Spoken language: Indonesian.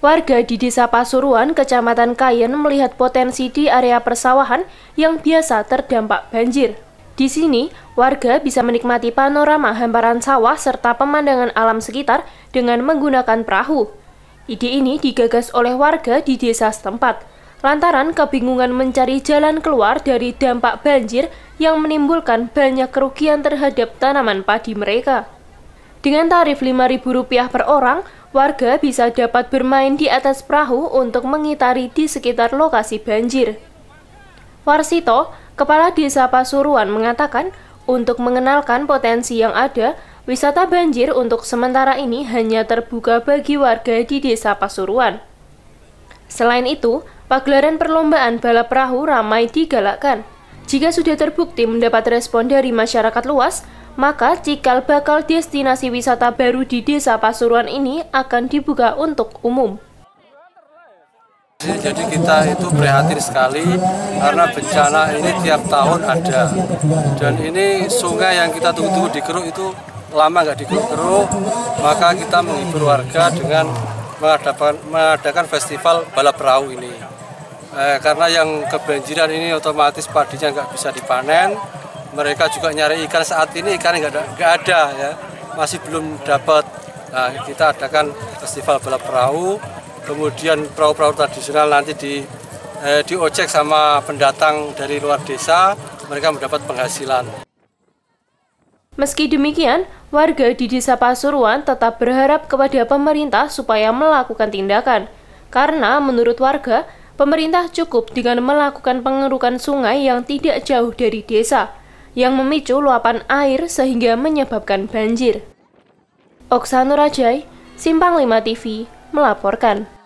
Warga di Desa Pasuruan, Kecamatan Kayen melihat potensi di area persawahan yang biasa terdampak banjir. Di sini, warga bisa menikmati panorama hamparan sawah serta pemandangan alam sekitar dengan menggunakan perahu. Ide ini digagas oleh warga di desa setempat, lantaran kebingungan mencari jalan keluar dari dampak banjir yang menimbulkan banyak kerugian terhadap tanaman padi mereka. Dengan tarif Rp5.000 per orang, warga bisa dapat bermain di atas perahu untuk mengitari di sekitar lokasi banjir. Warsito, Kepala Desa Pasuruan mengatakan, untuk mengenalkan potensi yang ada, wisata banjir untuk sementara ini hanya terbuka bagi warga di Desa Pasuruan. Selain itu, pagelaran perlombaan balap perahu ramai digalakkan. Jika sudah terbukti mendapat respon dari masyarakat luas, maka cikal bakal destinasi wisata baru di Desa Pasuruan ini akan dibuka untuk umum. Jadi kita itu prihatin sekali karena bencana ini tiap tahun ada. Dan ini sungai yang kita tunggu-tunggu dikeruk itu lama nggak dikeruk, maka kita menghibur warga dengan mengadakan, mengadakan festival balap perahu ini eh, karena yang kebanjiran ini otomatis padinya nggak bisa dipanen mereka juga nyari ikan saat ini ikan nggak ada, nggak ada ya masih belum dapat nah, kita adakan festival balap perahu kemudian perahu-perahu tradisional nanti di eh, ojek sama pendatang dari luar desa mereka mendapat penghasilan Meski demikian, warga di Desa Pasuruan tetap berharap kepada pemerintah supaya melakukan tindakan. Karena menurut warga, pemerintah cukup dengan melakukan pengerukan sungai yang tidak jauh dari desa, yang memicu luapan air sehingga menyebabkan banjir. Oksanurajai, Simpang 5 TV, melaporkan.